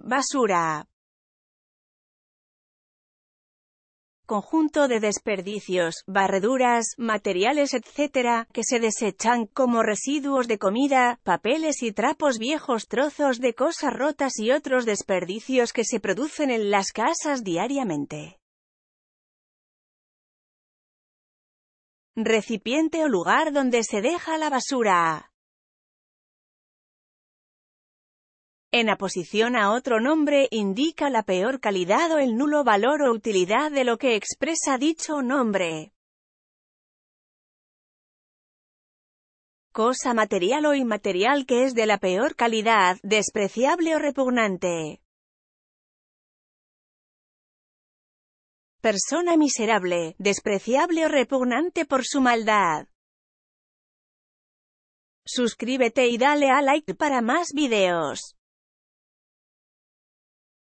Basura. Conjunto de desperdicios, barreduras, materiales, etc., que se desechan como residuos de comida, papeles y trapos viejos, trozos de cosas rotas y otros desperdicios que se producen en las casas diariamente. Recipiente o lugar donde se deja la basura. En oposición a otro nombre indica la peor calidad o el nulo valor o utilidad de lo que expresa dicho nombre. Cosa material o inmaterial que es de la peor calidad, despreciable o repugnante. persona miserable, despreciable o repugnante por su maldad. Suscríbete y dale a like para más videos.